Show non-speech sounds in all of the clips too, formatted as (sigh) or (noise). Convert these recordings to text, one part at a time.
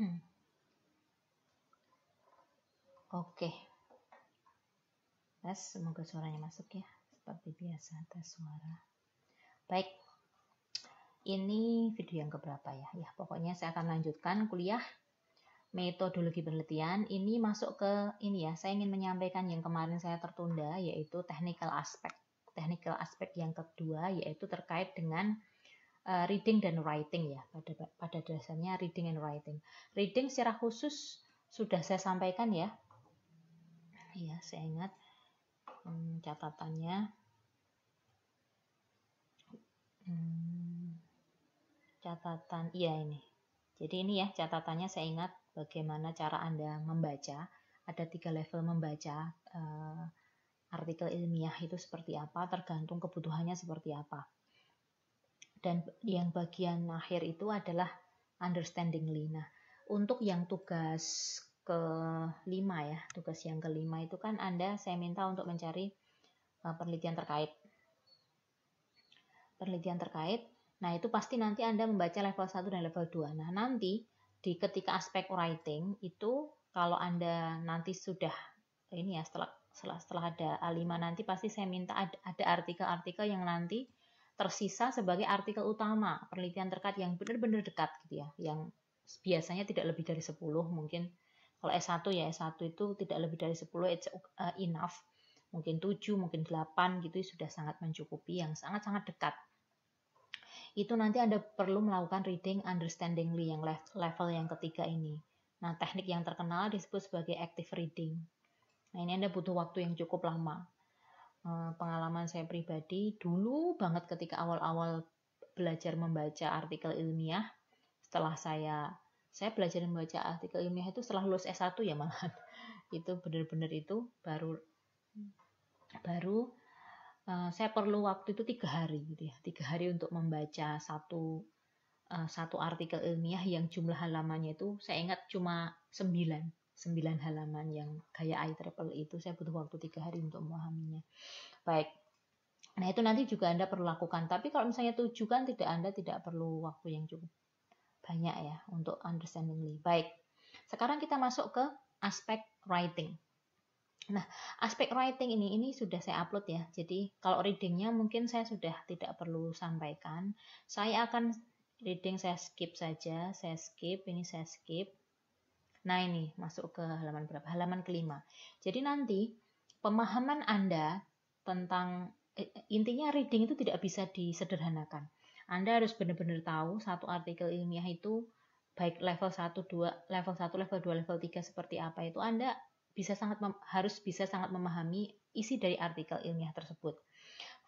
Hmm. Oke. Okay. Tes, semoga suaranya masuk ya. Seperti biasa, tes suara. Baik. Ini video yang keberapa ya? Ya, pokoknya saya akan lanjutkan kuliah metodologi penelitian. Ini masuk ke ini ya. Saya ingin menyampaikan yang kemarin saya tertunda, yaitu technical aspect. Technical aspect yang kedua, yaitu terkait dengan uh, reading dan writing ya pada pada dasarnya reading and writing. Reading secara khusus sudah saya sampaikan ya. Ya, saya ingat hmm, catatannya. Hmm, catatan iya ini. Jadi ini ya catatannya saya ingat bagaimana cara Anda membaca. Ada tiga level membaca uh, artikel ilmiah itu seperti apa, tergantung kebutuhannya seperti apa dan yang bagian akhir itu adalah understandingly. Nah, untuk yang tugas kelima ya, tugas yang kelima itu kan Anda saya minta untuk mencari eh, penelitian terkait. Penelitian terkait. Nah, itu pasti nanti Anda membaca level 1 dan level 2. Nah, nanti di ketika aspek writing itu kalau Anda nanti sudah ini ya setelah setelah, setelah ada A5 nanti pasti saya minta ada, ada artikel-artikel yang nanti tersisa sebagai artikel utama penelitian terkait yang benar-benar dekat gitu ya, yang biasanya tidak lebih dari 10 mungkin kalau S1 ya S1 itu tidak lebih dari 10 it's uh, enough mungkin 7 mungkin 8 gitu sudah sangat mencukupi yang sangat-sangat dekat itu nanti Anda perlu melakukan reading understandingly yang level yang ketiga ini. Nah, teknik yang terkenal disebut sebagai active reading. Nah, ini Anda butuh waktu yang cukup lama. Eh, pengalaman saya pribadi dulu banget ketika awal-awal belajar membaca artikel ilmiah setelah saya saya belajar membaca artikel ilmiah itu setelah lulus S1 ya malahan (laughs) itu benar-benar itu baru baru uh, saya perlu waktu itu tiga hari gitu ya tiga hari untuk membaca satu uh, satu artikel ilmiah yang jumlah halamannya itu saya ingat cuma sembilan 9 halaman yang kayak triple itu saya butuh waktu tiga hari untuk memahaminya. Baik. Nah, itu nanti juga Anda perlu lakukan. Tapi kalau misalnya tujuan tidak Anda tidak perlu waktu yang cukup banyak ya untuk understandingly. Baik. Sekarang kita masuk ke aspek writing. Nah, aspek writing ini ini sudah saya upload ya. Jadi kalau readingnya mungkin saya sudah tidak perlu sampaikan. Saya akan reading saya skip saja, saya skip, ini saya skip. Nah ini masuk ke halaman berapa? Halaman kelima. Jadi nanti pemahaman Anda tentang eh, eh, intinya reading itu tidak bisa disederhanakan. Anda harus benar-benar tahu satu artikel ilmiah itu baik level 1, 2, level 1, level 2, level 3 seperti apa itu Anda bisa sangat harus bisa sangat memahami isi dari artikel ilmiah tersebut.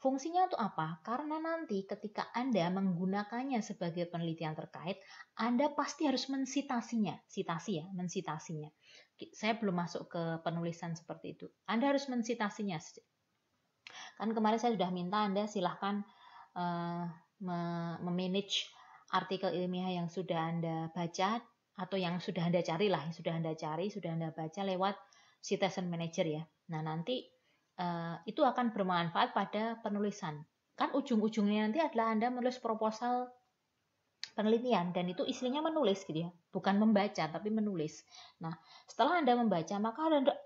Fungsinya untuk apa? Karena nanti ketika Anda menggunakannya sebagai penelitian terkait, Anda pasti harus mensitasinya, sitasi ya, mensitasinya. Saya belum masuk ke penulisan seperti itu. Anda harus mensitasinya. Kan kemarin saya sudah minta Anda silahkan uh, memanage artikel ilmiah yang sudah Anda baca atau yang sudah Anda carilah, yang sudah Anda cari, sudah Anda baca lewat citation manager ya. Nah, nanti Eh, itu akan bermanfaat pada penulisan. Kan ujung-ujungnya nanti adalah Anda menulis proposal penelitian dan itu isinya menulis gitu ya, bukan membaca tapi menulis. Nah, setelah Anda membaca maka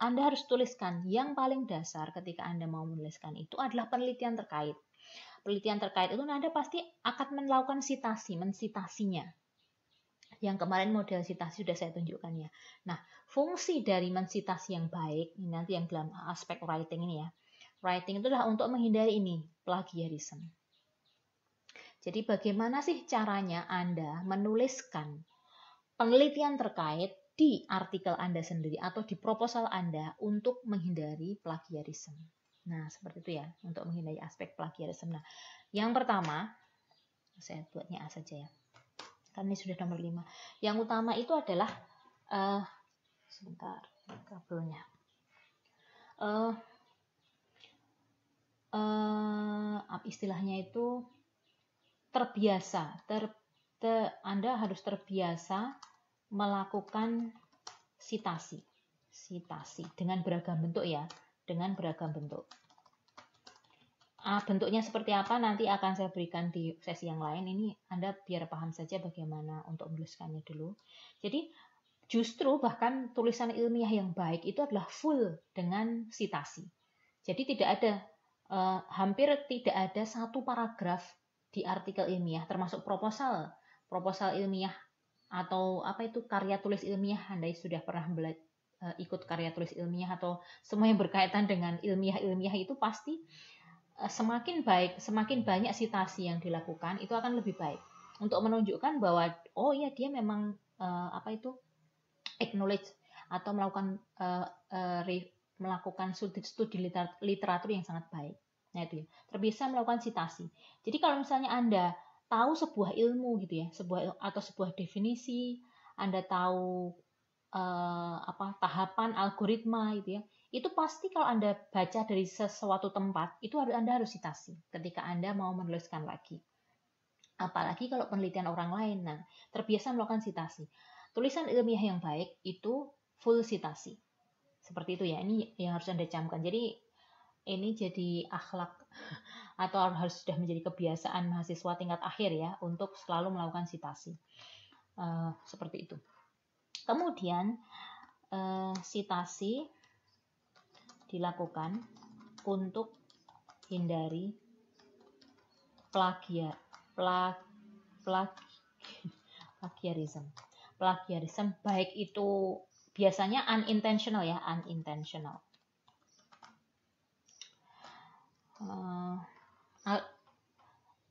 Anda harus tuliskan yang paling dasar ketika Anda mau menuliskan itu adalah penelitian terkait. Penelitian terkait itu Anda pasti akan melakukan sitasi, mensitasinya yang kemarin model sitasi sudah saya tunjukkan ya. Nah, fungsi dari mensitasi yang baik, nanti yang dalam aspek writing ini ya. Writing itulah untuk menghindari ini, plagiarism. Jadi bagaimana sih caranya Anda menuliskan penelitian terkait di artikel Anda sendiri atau di proposal Anda untuk menghindari plagiarism. Nah, seperti itu ya, untuk menghindari aspek plagiarism. Nah, yang pertama, saya buatnya A saja ya. Karena ini sudah nomor 5. Yang utama itu adalah uh, sebentar kabelnya. Uh, uh, istilahnya itu terbiasa. Ter, ter Anda harus terbiasa melakukan sitasi. Sitasi dengan beragam bentuk ya, dengan beragam bentuk uh, bentuknya seperti apa nanti akan saya berikan di sesi yang lain ini Anda biar paham saja bagaimana untuk menuliskannya dulu. Jadi justru bahkan tulisan ilmiah yang baik itu adalah full dengan sitasi. Jadi tidak ada uh, hampir tidak ada satu paragraf di artikel ilmiah termasuk proposal proposal ilmiah atau apa itu karya tulis ilmiah Anda sudah pernah bela- eh, ikut karya tulis ilmiah atau semua yang berkaitan dengan ilmiah-ilmiah itu pasti Eh, semakin baik, semakin banyak sitasi yang dilakukan itu akan lebih baik untuk menunjukkan bahwa oh iya dia memang uh, apa itu acknowledge atau melakukan uh, uh, re, melakukan studi, studi literatur yang sangat baik. Nah itu ya, terbiasa melakukan sitasi. Jadi kalau misalnya anda tahu sebuah ilmu gitu ya, sebuah atau sebuah definisi, anda tahu uh, apa tahapan algoritma gitu ya, itu pasti kalau Anda baca dari sesuatu tempat, itu Anda harus citasi ketika Anda mau menuliskan lagi. Apalagi kalau penelitian orang lain. Nah, terbiasa melakukan citasi. Tulisan ilmiah yang baik itu full citasi. Seperti itu ya, ini yang harus Anda camkan. Jadi, ini jadi akhlak (laughs) atau harus sudah menjadi kebiasaan mahasiswa tingkat akhir ya untuk selalu melakukan citasi. Uh, seperti itu. Kemudian, uh, citasi dilakukan untuk hindari plagiar plag, plag, (laughs) plagiarism plagiarism baik itu biasanya unintentional ya unintentional uh,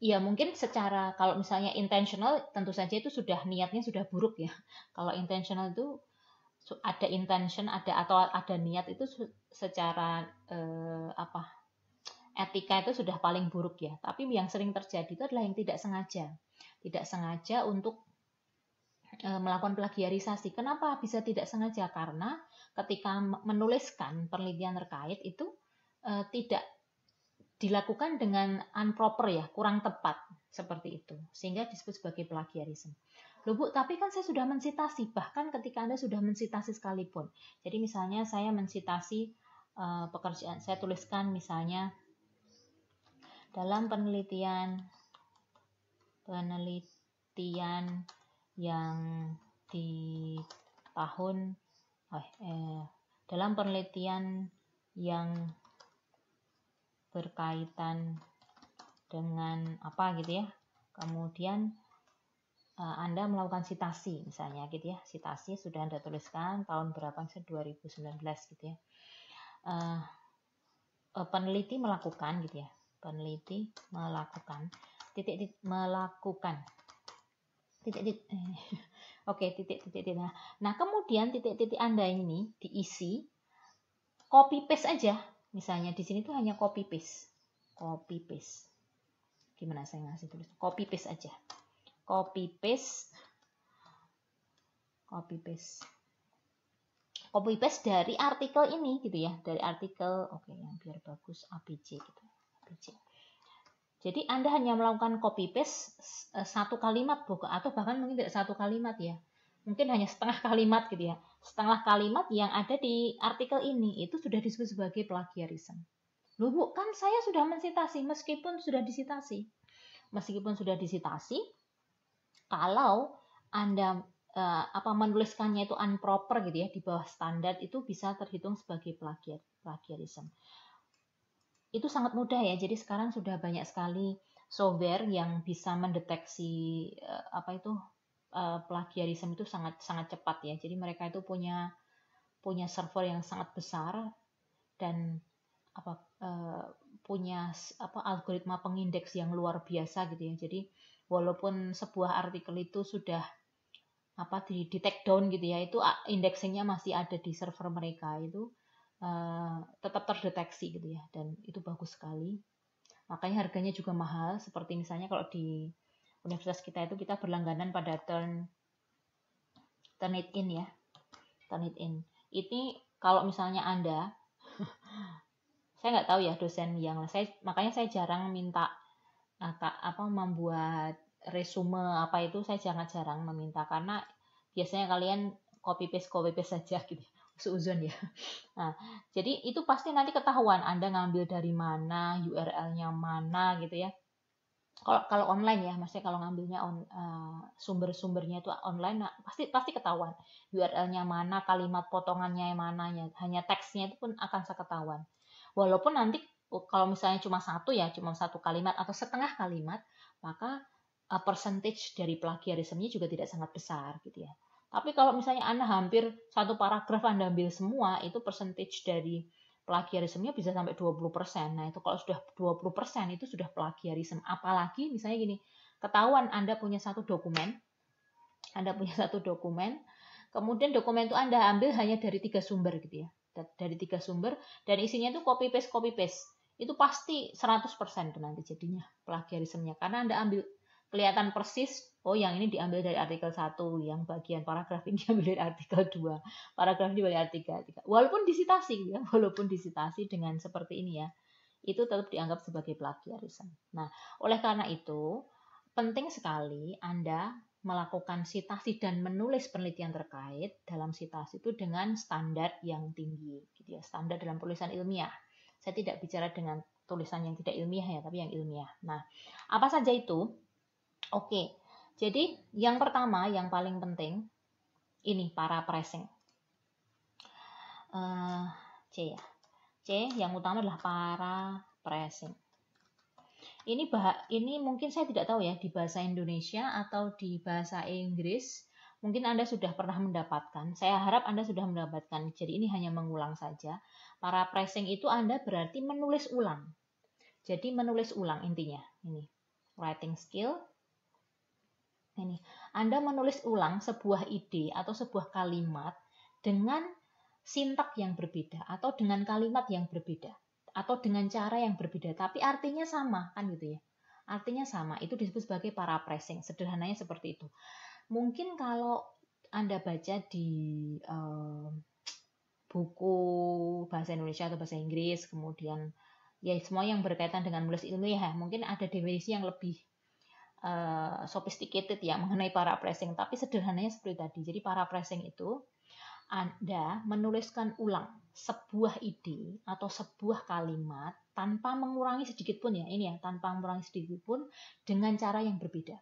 ya mungkin secara kalau misalnya intentional tentu saja itu sudah niatnya sudah buruk ya (laughs) kalau intentional itu ada intention ada atau ada niat itu secara eh, apa etika itu sudah paling buruk ya tapi yang sering terjadi itu adalah yang tidak sengaja tidak sengaja untuk eh, melakukan plagiarisasi kenapa bisa tidak sengaja karena ketika menuliskan penelitian terkait itu eh, tidak dilakukan dengan unproper ya kurang tepat seperti itu sehingga disebut sebagai plagiarisme Loh Bu, tapi kan saya sudah mensitasi, bahkan ketika Anda sudah mensitasi sekalipun. Jadi misalnya saya mensitasi uh, pekerjaan, saya tuliskan misalnya dalam penelitian penelitian yang di tahun eh, eh dalam penelitian yang berkaitan dengan apa gitu ya. Kemudian Eh, anda melakukan sitasi misalnya gitu ya. Sitasi sudah Anda tuliskan tahun berapa misalnya 2019 gitu ya. Uh, peneliti melakukan gitu ya. Peneliti melakukan titik, titik melakukan titik titik eh, (laughs) oke okay, titik titik titik nah, nah kemudian titik titik anda ini diisi copy paste aja misalnya di sini tuh hanya copy paste copy paste gimana saya ngasih tulis copy paste aja copy paste copy paste copy paste dari artikel ini gitu ya dari artikel oke okay, yang biar bagus ABC gitu ABC jadi Anda hanya melakukan copy paste eh, satu kalimat atau bahkan mungkin tidak satu kalimat ya mungkin hanya setengah kalimat gitu ya setengah kalimat yang ada di artikel ini itu sudah disebut sebagai plagiarisme Loh bu, kan saya sudah mensitasi meskipun sudah disitasi. Meskipun sudah disitasi, kalau Anda eh, apa menuliskannya itu unproper gitu ya di bawah standar itu bisa terhitung sebagai plagiat, plagiarism. Itu sangat mudah ya. Jadi sekarang sudah banyak sekali software yang bisa mendeteksi eh, apa itu eh, plagiarism itu sangat sangat cepat ya. Jadi mereka itu punya punya server yang sangat besar dan apa eh, punya apa algoritma pengindeks yang luar biasa gitu ya. Jadi walaupun sebuah artikel itu sudah apa di, di take down gitu ya itu ah, indexingnya masih ada di server mereka itu uh, tetap terdeteksi gitu ya dan itu bagus sekali makanya harganya juga mahal seperti misalnya kalau di universitas kita itu kita berlangganan pada turn turn it in ya turn it in ini kalau misalnya anda (laughs) saya nggak tahu ya dosen yang saya makanya saya jarang minta apa, apa membuat resume apa itu saya jangan jarang meminta karena biasanya kalian copy paste copy paste saja gitu seuzon ya. (laughs) ya. (laughs) Nah, jadi itu pasti nanti ketahuan Anda ngambil dari mana, URL-nya mana gitu ya. Kalau kalau online ya, maksudnya kalau ngambilnya on uh, sumber-sumbernya itu online nah, pasti pasti ketahuan URL-nya mana, kalimat potongannya yang mana Hanya teksnya itu pun akan seketahuan. Walaupun nanti kalau misalnya cuma satu ya cuma satu kalimat atau setengah kalimat maka uh, percentage dari plagiarismenya juga tidak sangat besar gitu ya tapi kalau misalnya anda hampir satu paragraf anda ambil semua itu percentage dari plagiarismenya bisa sampai 20%. Nah, itu kalau sudah 20% itu sudah plagiarisme. Apalagi misalnya gini, ketahuan Anda punya satu dokumen, Anda punya (laughs) satu dokumen, kemudian dokumen itu Anda ambil hanya dari tiga sumber gitu ya. Dari tiga sumber, dan isinya itu copy paste, copy paste itu pasti 100% tuh nanti jadinya plagiarismenya karena Anda ambil kelihatan persis oh yang ini diambil dari artikel 1, yang bagian (laughs) paragraf ini diambil dari artikel 2, paragraf ini dari artikel 3. Walaupun disitasi ya, walaupun disitasi dengan seperti ini ya, itu tetap dianggap sebagai plagiarisme. Nah, oleh karena itu penting sekali Anda melakukan sitasi dan menulis penelitian terkait dalam sitasi itu dengan standar yang tinggi gitu ya standar dalam tulisan ilmiah saya tidak bicara dengan tulisan yang tidak ilmiah ya, tapi yang ilmiah. Nah, apa saja itu? Oke, jadi yang pertama, yang paling penting, ini para pressing. Uh, C ya. C yang utama adalah para pressing. Ini bah ini mungkin saya tidak tahu ya di bahasa Indonesia atau di bahasa Inggris Mungkin Anda sudah pernah mendapatkan, saya harap Anda sudah mendapatkan. Jadi ini hanya mengulang saja. Para pressing itu Anda berarti menulis ulang. Jadi menulis ulang intinya. Ini writing skill. Ini Anda menulis ulang sebuah ide atau sebuah kalimat dengan sintak yang berbeda atau dengan kalimat yang berbeda atau dengan cara yang berbeda tapi artinya sama kan gitu ya. Artinya sama, itu disebut sebagai para pressing Sederhananya seperti itu. Mungkin kalau Anda baca di uh, buku bahasa Indonesia atau bahasa Inggris, kemudian ya semua yang berkaitan dengan menulis ilmiah, ya, mungkin ada definisi yang lebih uh, sophisticated ya mengenai para pressing Tapi sederhananya seperti tadi. Jadi para pressing itu anda menuliskan ulang sebuah ide atau sebuah kalimat tanpa mengurangi sedikit pun ya ini ya tanpa mengurangi sedikit pun dengan cara yang berbeda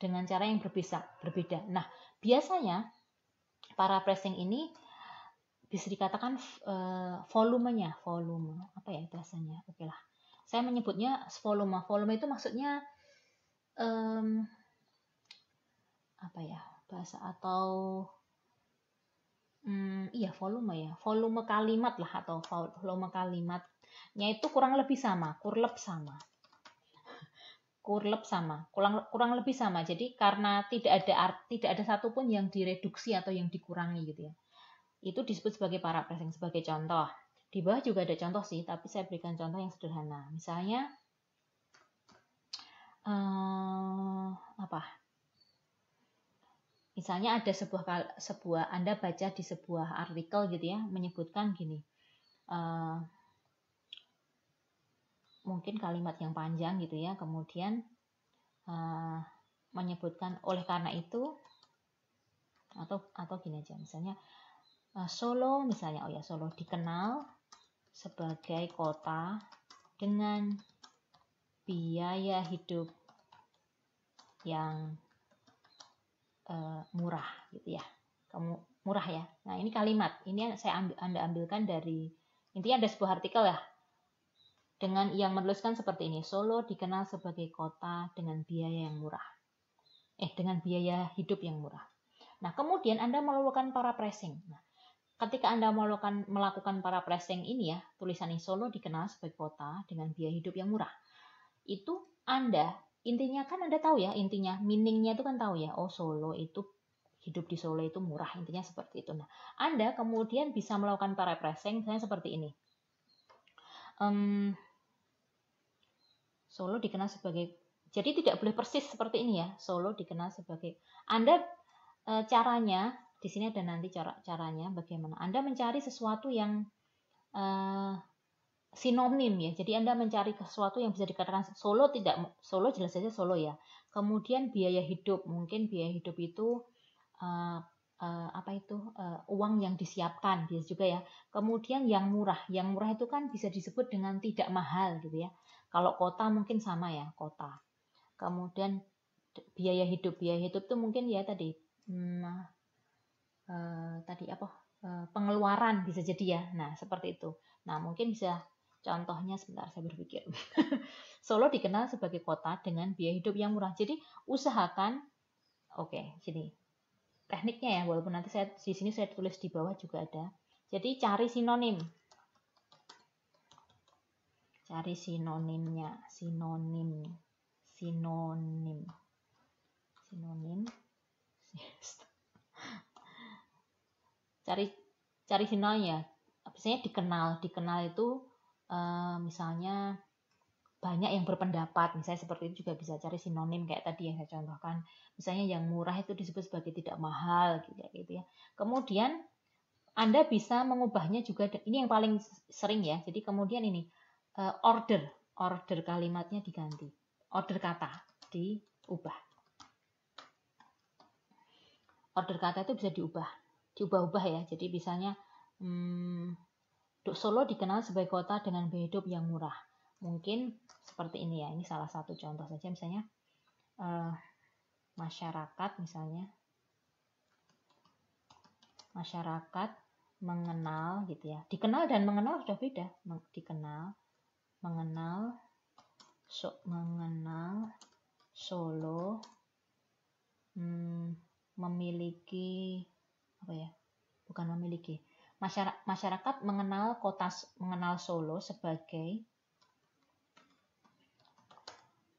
dengan cara yang berbisa, berbeda. Nah, biasanya para pressing ini bisa dikatakan uh, volumenya, volume apa ya bahasanya? Oke lah, saya menyebutnya volume. Volume itu maksudnya um, apa ya bahasa atau hmm, iya volume ya volume kalimat lah atau volume kalimatnya itu kurang lebih sama kurleb sama kurleb sama, kurang, kurang lebih sama. Jadi karena tidak ada art, tidak ada satupun yang direduksi atau yang dikurangi gitu ya. Itu disebut sebagai para paraphrasing sebagai contoh. Di bawah juga ada contoh sih, tapi saya berikan contoh yang sederhana. Misalnya uh, apa? Misalnya ada sebuah sebuah Anda baca di sebuah artikel gitu ya menyebutkan gini. uh, mungkin kalimat yang panjang gitu ya kemudian uh, menyebutkan oleh karena itu atau atau gini aja misalnya uh, Solo misalnya oh ya Solo dikenal sebagai kota dengan biaya hidup yang uh, murah gitu ya kamu murah ya nah ini kalimat ini saya ambil anda ambilkan dari intinya ada sebuah artikel ya dengan yang menuliskan seperti ini, Solo dikenal sebagai kota dengan biaya yang murah. Eh, dengan biaya hidup yang murah. Nah, kemudian Anda melakukan para pressing. Nah, ketika Anda melakukan, melakukan para pressing ini ya, tulisan ini Solo dikenal sebagai kota dengan biaya hidup yang murah. Itu Anda, intinya kan Anda tahu ya, intinya, meaningnya itu kan tahu ya, oh Solo itu hidup di Solo itu murah, intinya seperti itu. Nah, Anda kemudian bisa melakukan para pressing misalnya seperti ini. Solo dikenal sebagai jadi tidak boleh persis seperti ini ya. Solo dikenal sebagai Anda e, caranya di sini ada nanti cara caranya bagaimana Anda mencari sesuatu yang e, sinonim ya. Jadi Anda mencari sesuatu yang bisa dikatakan Solo tidak Solo jelas saja Solo ya. Kemudian biaya hidup mungkin biaya hidup itu e, e, apa itu e, uang yang disiapkan bisa juga ya. Kemudian yang murah, yang murah itu kan bisa disebut dengan tidak mahal gitu ya. Kalau kota mungkin sama ya, kota. Kemudian biaya hidup, biaya hidup tuh mungkin ya tadi hmm, eh, tadi apa? Eh, pengeluaran bisa jadi ya. Nah, seperti itu. Nah, mungkin bisa contohnya sebentar saya berpikir. (laughs) Solo dikenal sebagai kota dengan biaya hidup yang murah. Jadi, usahakan oke, okay, sini. Tekniknya ya, walaupun nanti saya di sini saya tulis di bawah juga ada. Jadi cari sinonim cari sinonimnya sinonim sinonim sinonim (laughs) cari cari sinonim ya biasanya dikenal dikenal itu uh, misalnya banyak yang berpendapat misalnya seperti itu juga bisa cari sinonim kayak tadi yang saya contohkan misalnya yang murah itu disebut sebagai tidak mahal gitu, gitu ya kemudian anda bisa mengubahnya juga ini yang paling sering ya jadi kemudian ini uh, order, order kalimatnya diganti, order kata diubah. Order kata itu bisa diubah, diubah-ubah ya. Jadi misalnya hmm, Duk Solo dikenal sebagai kota dengan biaya hidup yang murah. Mungkin seperti ini ya, ini salah satu contoh saja misalnya uh, masyarakat misalnya masyarakat mengenal gitu ya. Dikenal dan mengenal sudah beda. Dikenal mengenal so, mengenal solo hmm, memiliki apa ya bukan memiliki masyarakat, masyarakat mengenal kota mengenal Solo sebagai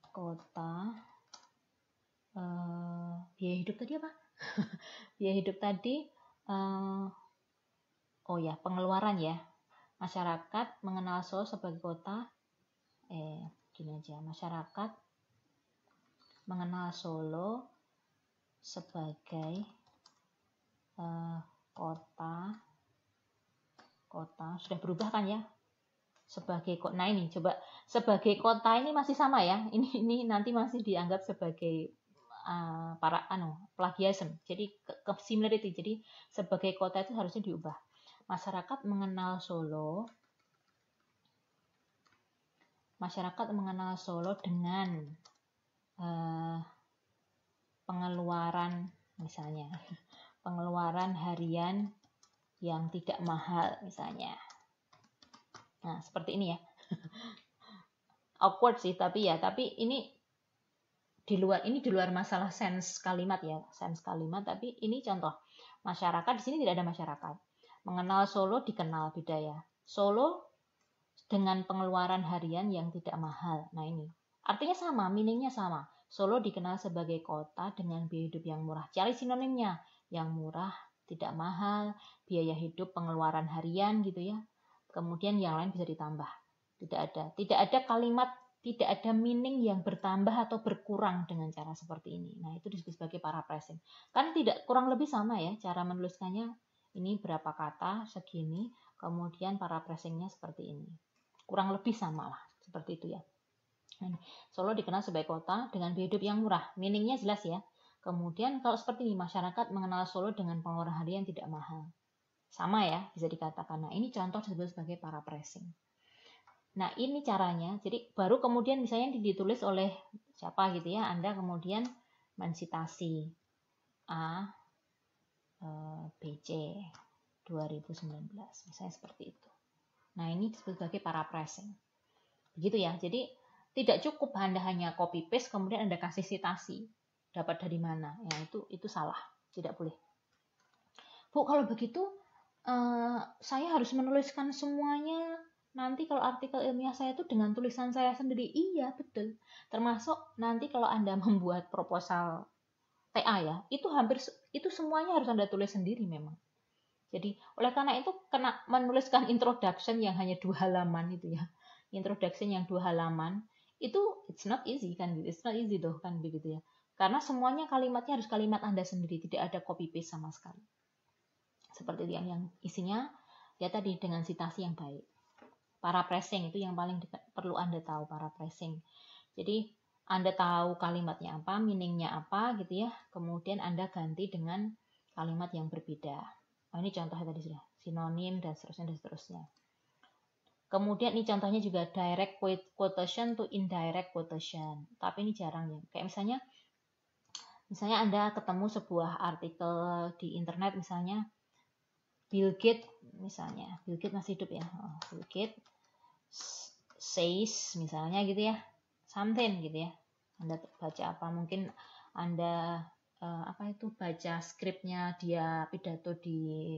kota uh, biaya hidup tadi apa (laughs) biaya hidup tadi uh, oh ya pengeluaran ya masyarakat mengenal Seoul sebagai kota eh gini aja masyarakat mengenal Solo sebagai eh, kota kota sudah berubah kan ya sebagai kota nah ini coba sebagai kota ini masih sama ya ini ini nanti masih dianggap sebagai uh, para anu plagiasm jadi ke, ke similarity jadi sebagai kota itu harusnya diubah Masyarakat mengenal Solo. Masyarakat mengenal Solo dengan eh, pengeluaran misalnya, (laughs) pengeluaran harian yang tidak mahal misalnya. Nah, seperti ini ya. (laughs) Awkward sih, tapi ya, tapi ini di luar ini di luar masalah sense kalimat ya, sense kalimat, tapi ini contoh. Masyarakat di sini tidak ada masyarakat. Mengenal Solo dikenal budaya Solo dengan pengeluaran harian yang tidak mahal. Nah ini artinya sama, meaningnya sama. Solo dikenal sebagai kota dengan biaya hidup yang murah. Cari sinonimnya yang murah, tidak mahal, biaya hidup, pengeluaran harian gitu ya. Kemudian yang lain bisa ditambah. Tidak ada, tidak ada kalimat, tidak ada meaning yang bertambah atau berkurang dengan cara seperti ini. Nah, itu disebut sebagai para paraphrasing. Kan tidak kurang lebih sama ya cara menuliskannya ini berapa kata segini, kemudian para pressingnya seperti ini. Kurang lebih sama lah, seperti itu ya. Solo dikenal sebagai kota dengan biaya hidup yang murah, meaningnya jelas ya. Kemudian kalau seperti ini, masyarakat mengenal Solo dengan pengeluaran harian tidak mahal. Sama ya, bisa dikatakan. Nah, ini contoh disebut sebagai para pressing. Nah, ini caranya. Jadi, baru kemudian misalnya ditulis oleh siapa gitu ya, Anda kemudian mensitasi A, Eh, BC 2019 misalnya seperti itu nah ini disebut sebagai paraphrasing begitu ya jadi tidak cukup anda hanya copy paste kemudian anda kasih citasi dapat dari mana ya itu itu salah tidak boleh bu kalau begitu eh, saya harus menuliskan semuanya nanti kalau artikel ilmiah saya itu dengan tulisan saya sendiri iya betul termasuk nanti kalau anda (laughs) membuat proposal TA ya, itu hampir itu semuanya harus Anda tulis sendiri memang. Jadi oleh karena itu kena menuliskan introduction yang hanya dua halaman itu ya. Introduction yang dua halaman itu it's not easy kan gitu. It's not easy doh kan begitu ya. Karena semuanya kalimatnya harus kalimat Anda sendiri, tidak ada copy paste sama sekali. Seperti yang, yang isinya ya tadi dengan sitasi yang baik. Para pressing itu yang paling dekat, perlu Anda tahu para pressing. Jadi anda tahu kalimatnya apa, meaningnya apa gitu ya. Kemudian Anda ganti dengan kalimat yang berbeda. Oh, ini contohnya tadi sudah sinonim dan seterusnya dan seterusnya. Kemudian ini contohnya juga direct quotation to indirect quotation. Tapi ini jarang ya. Kayak misalnya misalnya Anda ketemu sebuah artikel di internet misalnya Bill Gates misalnya. Bill Gates masih hidup ya. Oh, Bill Gates says misalnya gitu ya. Something gitu ya. Anda baca apa mungkin Anda uh, apa itu baca skripnya dia pidato di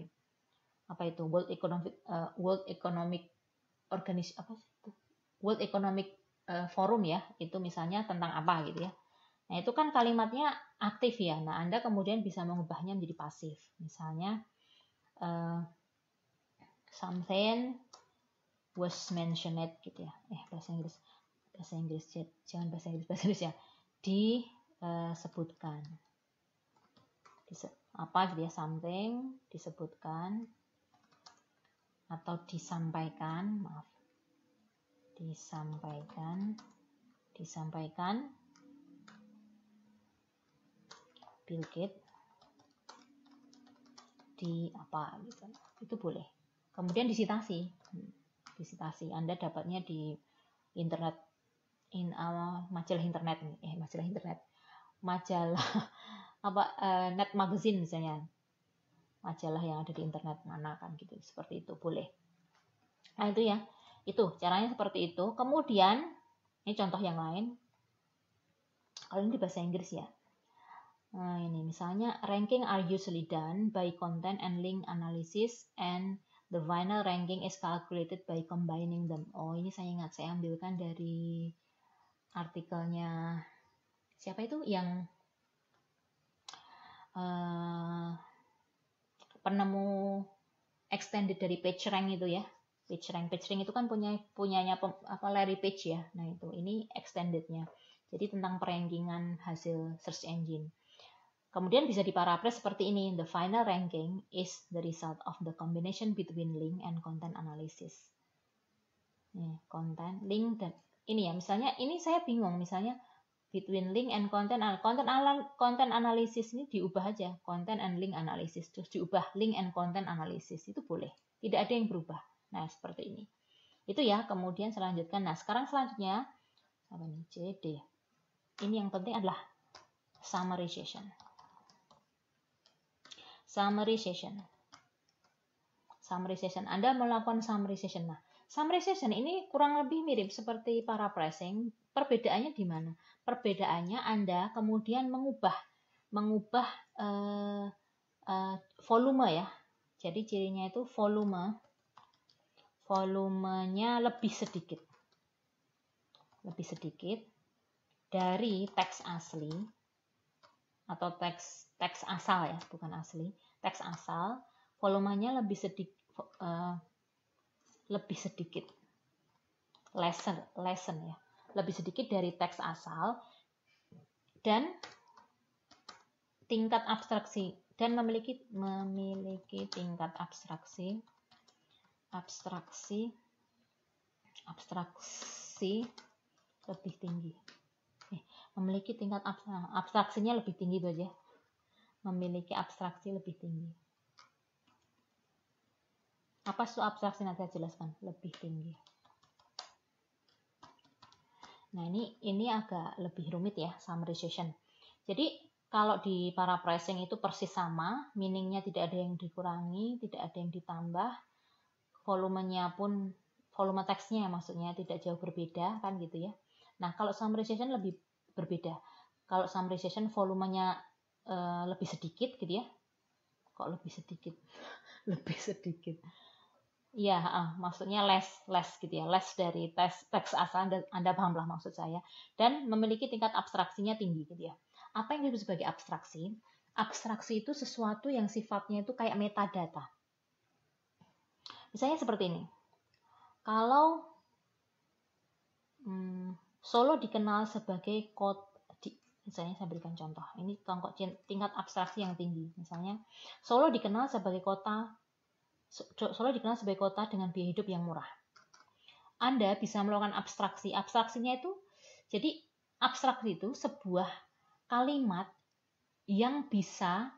apa itu World Economic uh, World Economic Organis apa itu World Economic uh, Forum ya itu misalnya tentang apa gitu ya nah itu kan kalimatnya aktif ya nah anda kemudian bisa mengubahnya menjadi pasif misalnya uh, something was mentioned gitu ya eh bahasa Inggris bahasa Inggris jangan bahasa Inggris bahasa Inggris disebutkan eh, Dise apa gitu ya something disebutkan atau disampaikan maaf disampaikan disampaikan Bill Gates di apa gitu itu boleh kemudian disitasi hmm, disitasi Anda dapatnya di internet in uh, majalah internet eh majalah internet majalah (laughs) apa uh, net magazine misalnya majalah yang ada di internet mana kan gitu seperti itu boleh nah itu ya itu caranya seperti itu kemudian ini contoh yang lain kalau ini di bahasa Inggris ya nah ini misalnya ranking are usually done by content and link analysis and the final ranking is calculated by combining them oh ini saya ingat saya ambilkan dari artikelnya siapa itu yang uh, penemu extended dari page rank itu ya page rank page rank itu kan punya punyanya apa Larry Page ya nah itu ini extendednya jadi tentang perenggingan hasil search engine Kemudian bisa diparaphrase seperti ini, the final ranking is the result of the combination between link and content analysis. Nih, content, link, dan ini ya misalnya ini saya bingung misalnya between link and content and content content analysis ini diubah aja content and link analysis terus diubah link and content analysis itu boleh tidak ada yang berubah nah seperti ini itu ya kemudian selanjutnya nah sekarang selanjutnya apa nih CD ini yang penting adalah summary session summary session summary session Anda melakukan summary session nah Summary session ini kurang lebih mirip seperti para pricing. Perbedaannya di mana? Perbedaannya Anda kemudian mengubah mengubah uh, uh, volume ya. Jadi cirinya itu volume volumenya lebih sedikit. Lebih sedikit dari teks asli atau teks teks asal ya, bukan asli. Teks asal volumenya lebih sedikit eh, lebih sedikit. Lesson, lesson ya. Lebih sedikit dari teks asal dan tingkat abstraksi dan memiliki memiliki tingkat abstraksi abstraksi abstraksi lebih tinggi eh, memiliki tingkat abstraksinya lebih tinggi itu aja memiliki abstraksi lebih tinggi apa itu abstraksi nanti saya jelaskan lebih tinggi nah ini ini agak lebih rumit ya summarization jadi kalau di para pricing itu persis sama meaningnya tidak ada yang dikurangi tidak ada yang ditambah volumenya pun volume teksnya maksudnya tidak jauh berbeda kan gitu ya nah kalau summarization lebih berbeda kalau summarization volumenya e, lebih sedikit gitu ya kok lebih sedikit (laughs) lebih sedikit Iya, uh, maksudnya less, less gitu ya, less dari tes, teks asal anda, anda paham lah maksud saya, dan memiliki tingkat abstraksinya tinggi gitu ya. Apa yang disebut sebagai abstraksi? Abstraksi itu sesuatu yang sifatnya itu kayak metadata. Misalnya seperti ini, kalau hmm, Solo dikenal sebagai kota, di, misalnya saya berikan contoh, ini tingkat abstraksi yang tinggi. Misalnya Solo dikenal sebagai kota Solo dikenal sebagai kota dengan biaya hidup yang murah. Anda bisa melakukan abstraksi. Abstraksinya itu, jadi abstraksi itu sebuah kalimat yang bisa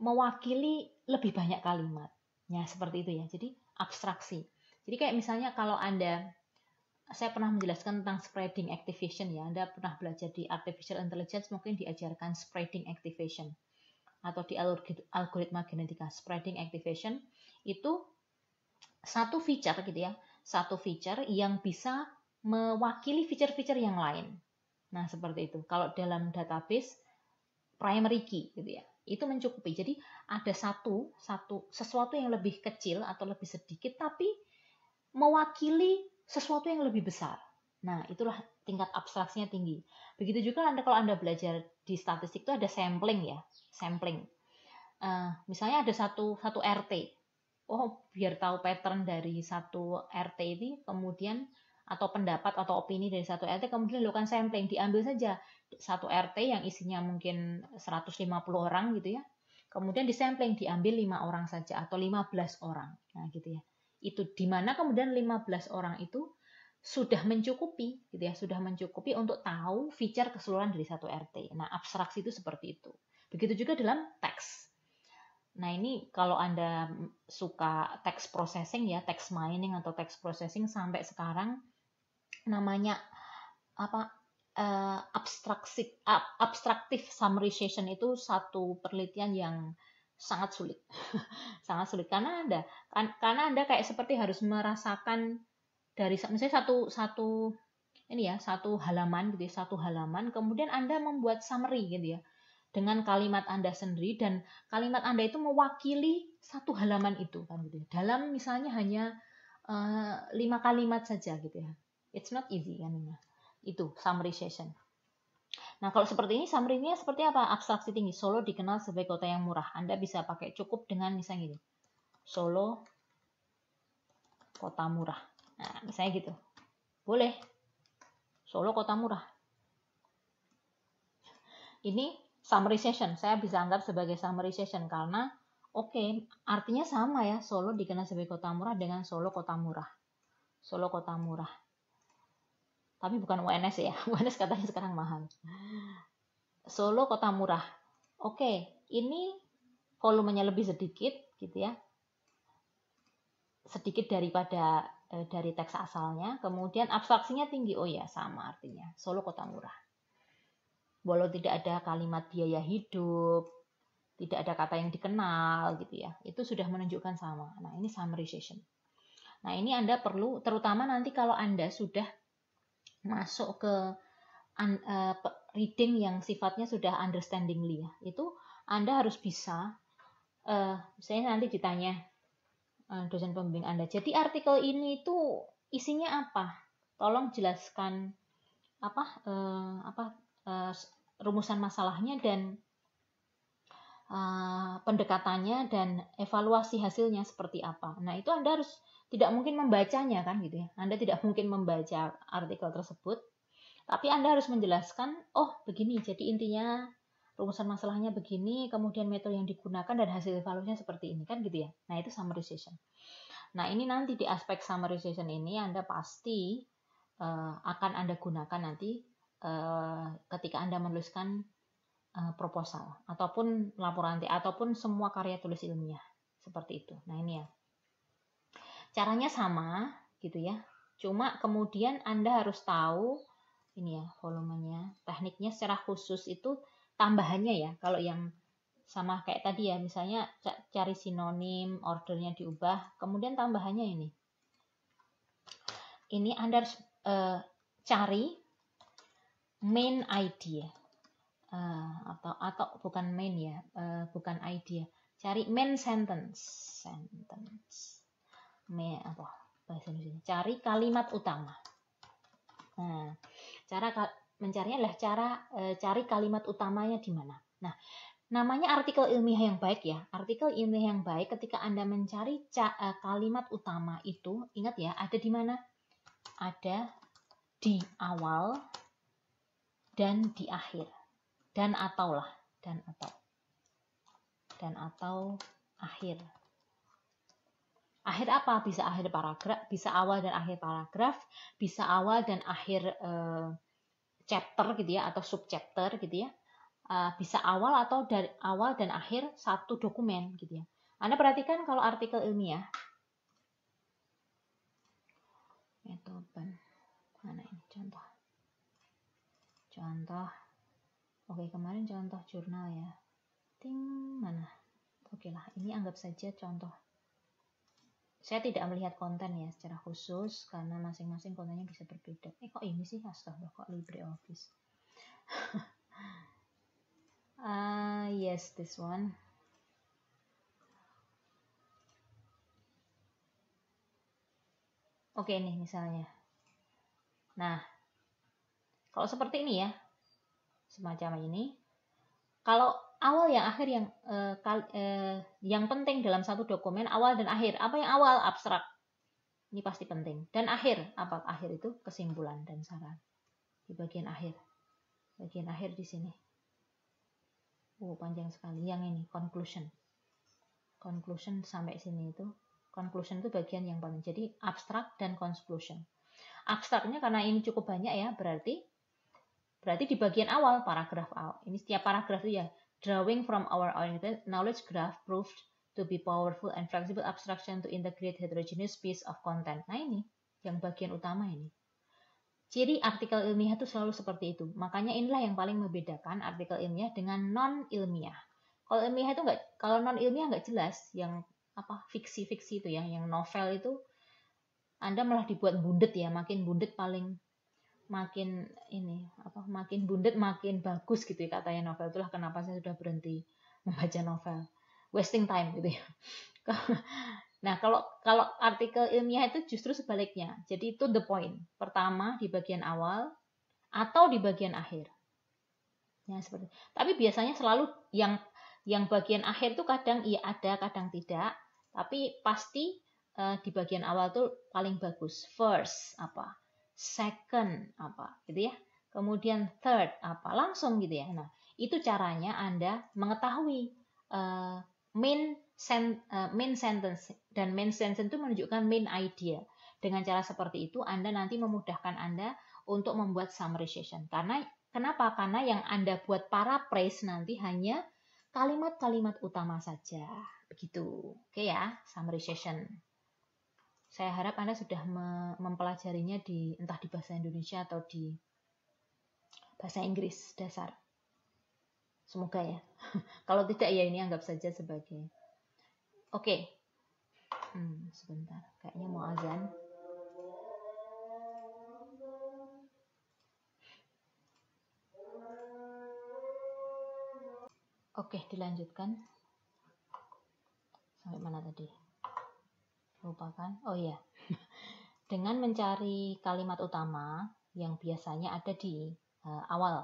mewakili lebih banyak kalimat. Ya, seperti itu ya. Jadi abstraksi. Jadi kayak misalnya kalau Anda saya pernah menjelaskan tentang spreading activation ya. Anda pernah belajar di artificial intelligence mungkin diajarkan spreading activation atau di algoritma genetika spreading activation itu satu feature gitu ya, satu feature yang bisa mewakili feature-feature yang lain. Nah, seperti itu. Kalau dalam database primary key gitu ya. Itu mencukupi. Jadi ada satu satu sesuatu yang lebih kecil atau lebih sedikit tapi mewakili sesuatu yang lebih besar. Nah, itulah tingkat abstraksinya tinggi. Begitu juga Anda kalau Anda belajar di statistik itu ada sampling ya, sampling. Uh, misalnya ada satu satu RT oh biar tahu pattern dari satu RT ini kemudian atau pendapat atau opini dari satu RT kemudian dilakukan sampling diambil saja satu RT yang isinya mungkin 150 orang gitu ya kemudian disampling diambil lima orang saja atau 15 orang nah gitu ya itu dimana kemudian 15 orang itu sudah mencukupi gitu ya sudah mencukupi untuk tahu feature keseluruhan dari satu RT nah abstraksi itu seperti itu begitu juga dalam teks Nah ini kalau Anda suka text processing ya, text mining atau text processing sampai sekarang namanya apa uh, abstraksi, ab, abstraktif summarization itu satu penelitian yang sangat sulit, (laughs) sangat sulit karena Anda kan, karena Anda kayak seperti harus merasakan dari misalnya satu satu ini ya satu halaman gitu ya, satu halaman kemudian Anda membuat summary gitu ya dengan kalimat Anda sendiri dan kalimat Anda itu mewakili satu halaman itu kan gitu ya. Dalam misalnya hanya uh, lima kalimat saja gitu ya. It's not easy kan ya. Itu summary session. Nah, kalau seperti ini summary-nya seperti apa? Abstraksi tinggi. Solo dikenal sebagai kota yang murah. Anda bisa pakai cukup dengan misalnya gitu. Solo kota murah. Nah, misalnya gitu. Boleh. Solo kota murah. Ini summary session. Saya bisa anggap sebagai summary session karena oke, okay, artinya sama ya. Solo dikenal sebagai kota murah dengan Solo kota murah. Solo kota murah. Tapi bukan UNS ya. UNS (laughs) katanya sekarang mahal. Solo kota murah. Oke, okay, ini volumenya lebih sedikit gitu ya. Sedikit daripada eh, dari teks asalnya. Kemudian abstraksinya tinggi. Oh ya, sama artinya. Solo kota murah walau tidak ada kalimat biaya hidup, tidak ada kata yang dikenal gitu ya. Itu sudah menunjukkan sama. Nah, ini summarization. Nah, ini Anda perlu terutama nanti kalau Anda sudah masuk ke eh, reading yang sifatnya sudah understandingly ya. Itu Anda harus bisa uh, misalnya nanti ditanya eh, dosen pembimbing Anda. Jadi artikel ini itu isinya apa? Tolong jelaskan apa uh, apa Eh, rumusan masalahnya dan uh, pendekatannya dan evaluasi hasilnya seperti apa. Nah, itu Anda harus tidak mungkin membacanya kan gitu ya. Anda tidak (laughs) mungkin membaca artikel tersebut. Tapi Anda harus menjelaskan, oh begini, jadi intinya rumusan masalahnya begini, kemudian metode yang digunakan dan hasil evaluasinya seperti ini kan gitu ya. Nah, itu summarization. Nah, ini nanti di aspek summarization ini Anda pasti eh, akan Anda gunakan nanti Eh, ketika Anda menuliskan eh, proposal ataupun laporan ataupun semua karya tulis ilmiah seperti itu. Nah, ini ya. Caranya sama gitu ya. Cuma kemudian Anda harus tahu ini ya volumenya, tekniknya secara khusus itu tambahannya ya. Kalau yang sama kayak tadi ya, misalnya cari sinonim, ordernya diubah, kemudian tambahannya ini. Ini Anda harus eh, cari main idea ya. uh, eh, atau atau bukan main ya uh, bukan idea ya. cari main sentence sentence main apa bahasa Indonesia cari kalimat utama nah cara mencarinya adalah cara e, cari kalimat utamanya di mana nah namanya artikel ilmiah yang baik ya artikel ilmiah yang baik ketika anda mencari ca e, kalimat utama itu ingat ya ada di mana ada di awal dan di akhir dan atau lah dan atau dan atau akhir akhir apa bisa akhir paragraf bisa awal dan akhir paragraf bisa awal dan akhir uh, chapter gitu ya atau sub chapter gitu ya uh, bisa awal atau dari awal dan akhir satu dokumen gitu ya anda perhatikan kalau artikel ilmiah itu mana ini contoh contoh oke kemarin contoh jurnal ya ting mana oke lah ini anggap saja contoh saya tidak melihat konten ya secara khusus karena masing-masing kontennya bisa berbeda eh kok ini sih astagfirullah kok LibreOffice uh, (laughs) yes this one Oke nih misalnya. Nah, kalau seperti ini ya, semacam ini. Kalau awal yang akhir yang eh, kal, eh, yang penting dalam satu dokumen awal dan akhir. Apa yang awal abstrak? Ini pasti penting. Dan akhir, apa akhir itu kesimpulan dan saran di bagian akhir. Bagian akhir di sini. Oh, panjang sekali. Yang ini conclusion. Conclusion sampai sini itu conclusion itu bagian yang paling jadi abstrak dan conclusion. Abstraknya karena ini cukup banyak ya, berarti Berarti di bagian awal paragraf awal, ini setiap paragraf itu ya, drawing from our oriented knowledge graph proved to be powerful and flexible abstraction to integrate heterogeneous piece of content. Nah ini, yang bagian utama ini. Ciri artikel ilmiah itu selalu seperti itu. Makanya inilah yang paling membedakan artikel ilmiah dengan non-ilmiah. Kalau ilmiah itu enggak kalau non-ilmiah enggak jelas, yang apa fiksi-fiksi itu ya, yang novel itu, Anda malah dibuat bundet ya, makin bundet paling makin ini apa makin bundet makin bagus gitu ya katanya novel itulah kenapa saya sudah berhenti membaca novel wasting time gitu ya (laughs) nah kalau kalau artikel ilmiah itu justru sebaliknya jadi itu the point pertama di bagian awal atau di bagian akhir ya seperti tapi biasanya selalu yang yang bagian akhir itu kadang iya ada kadang tidak tapi pasti uh, di bagian awal tuh paling bagus first apa second apa gitu ya. Kemudian third apa langsung gitu ya. Nah, itu caranya Anda mengetahui uh, main sen, uh, main sentence dan main sentence itu menunjukkan main idea. Dengan cara seperti itu Anda nanti memudahkan Anda untuk membuat summarization. Karena kenapa? Karena yang Anda buat para praise nanti hanya kalimat-kalimat utama saja. Begitu. Oke ya, summarization. Saya harap Anda sudah mempelajarinya di entah di bahasa Indonesia atau di bahasa Inggris dasar. Semoga ya. (laughs) Kalau tidak ya ini anggap saja sebagai. Oke. Okay. Hmm, sebentar. Kayaknya mau azan. Oke, okay, dilanjutkan. Sampai mana tadi? lupakan oh iya (laughs) dengan mencari kalimat utama yang biasanya ada di uh, awal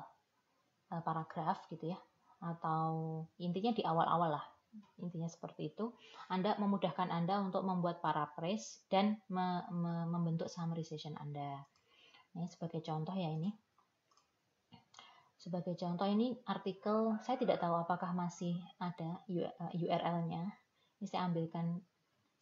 uh, paragraf gitu ya atau intinya di awal-awal lah intinya seperti itu Anda memudahkan Anda untuk membuat paraphrase dan me me membentuk summarization Anda ini sebagai contoh ya ini sebagai contoh ini artikel saya tidak tahu apakah masih ada URL-nya eh, ini saya ambilkan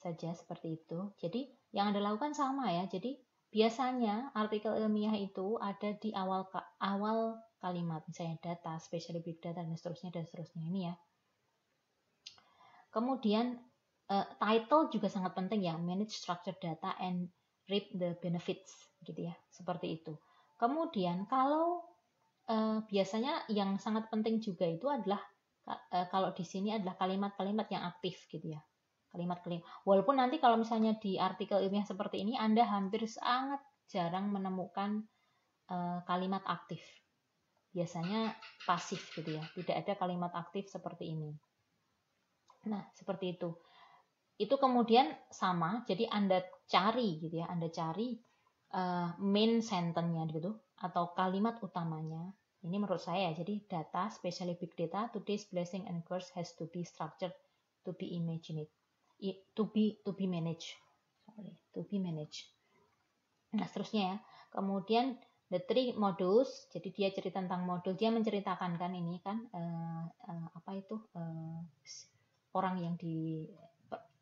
saja seperti itu. Jadi yang Anda lakukan sama ya. Jadi biasanya artikel ilmiah itu ada di awal awal kalimat misalnya data, especially big data dan seterusnya dan seterusnya ini ya. Kemudian uh, title juga sangat penting ya, manage structured data and reap the benefits gitu ya, seperti itu. Kemudian kalau uh, biasanya yang sangat penting juga itu adalah uh, kalau di sini adalah kalimat-kalimat yang aktif gitu ya kalimat kelima. Walaupun nanti kalau misalnya di artikel ilmiah seperti ini Anda hampir sangat jarang menemukan uh, kalimat aktif. Biasanya pasif gitu ya, tidak ada kalimat aktif seperti ini. Nah, seperti itu. Itu kemudian sama, jadi Anda cari gitu ya, Anda cari uh, main sentence-nya gitu atau kalimat utamanya. Ini menurut saya, ya, jadi data, especially big data, today's blessing and curse has to be structured to be imagined to be to be managed sorry to be managed nah seterusnya ya kemudian the three modus jadi dia cerita tentang modul dia menceritakan kan ini kan uh, uh, apa itu uh, orang yang di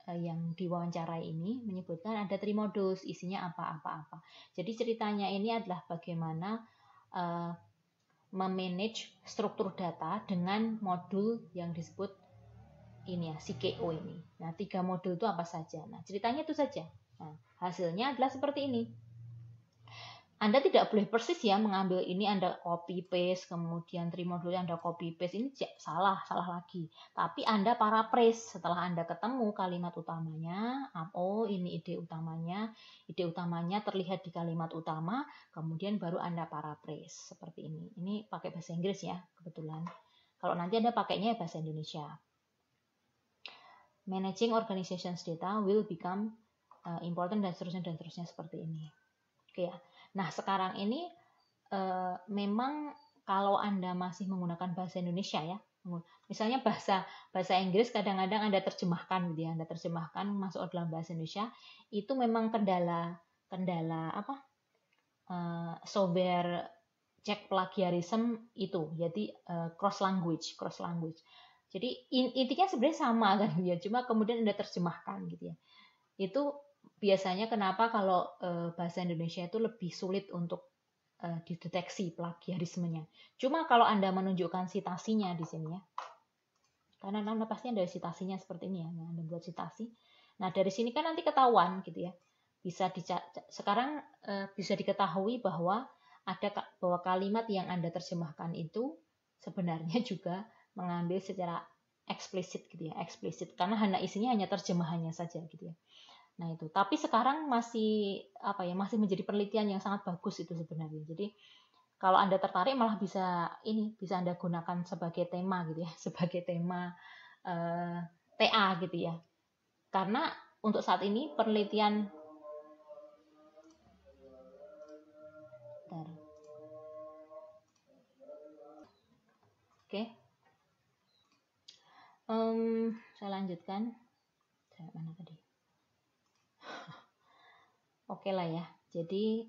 yang diwawancarai ini menyebutkan ada three modus isinya apa-apa-apa. Jadi ceritanya ini adalah bagaimana uh, memanage struktur data dengan modul yang disebut ini ya si ini. Nah, tiga modul itu apa saja? Nah, ceritanya itu saja. Nah, hasilnya adalah seperti ini. Anda tidak boleh persis ya mengambil ini Anda copy paste, kemudian trimodulnya Anda copy paste ini salah, salah lagi. Tapi Anda para paraphrase setelah Anda ketemu kalimat utamanya, um, oh ini ide utamanya, ide utamanya terlihat di kalimat utama, kemudian baru Anda para paraphrase seperti ini. Ini pakai bahasa Inggris ya, kebetulan. Kalau nanti Anda pakainya bahasa Indonesia managing organizations data will become uh, important dan seterusnya dan seterusnya seperti ini. Oke ya. Nah, sekarang ini uh, memang kalau Anda masih menggunakan bahasa Indonesia ya, misalnya bahasa bahasa Inggris kadang-kadang Anda terjemahkan gitu ya, Anda terjemahkan masuk dalam bahasa Indonesia, itu memang kendala kendala apa? Uh, software cek plagiarism itu, jadi uh, cross language, cross language. Jadi intinya sebenarnya sama kan (laughs) ya, cuma kemudian Anda terjemahkan gitu ya. Itu biasanya kenapa kalau e, bahasa Indonesia itu lebih sulit untuk e, dideteksi plagiarismenya. Cuma kalau Anda menunjukkan sitasinya di sini ya. Karena Anda pasti ada citasinya seperti ini ya. Nah, Anda buat sitasi. Nah, dari sini kan nanti ketahuan gitu ya. Bisa sekarang e, bisa diketahui bahwa ada bahwa kalimat yang Anda terjemahkan itu sebenarnya (laughs) juga mengambil secara eksplisit gitu ya, eksplisit karena hanya isinya hanya terjemahannya saja gitu ya. Nah, itu. Tapi sekarang masih apa ya, masih menjadi penelitian yang sangat bagus itu sebenarnya. Jadi kalau Anda tertarik malah bisa ini bisa Anda gunakan sebagai tema gitu ya, (laughs) sebagai tema eh, TA gitu ya. Karena untuk saat ini penelitian Oke. Okay um, saya lanjutkan saya mana tadi (laughs) oke lah ya jadi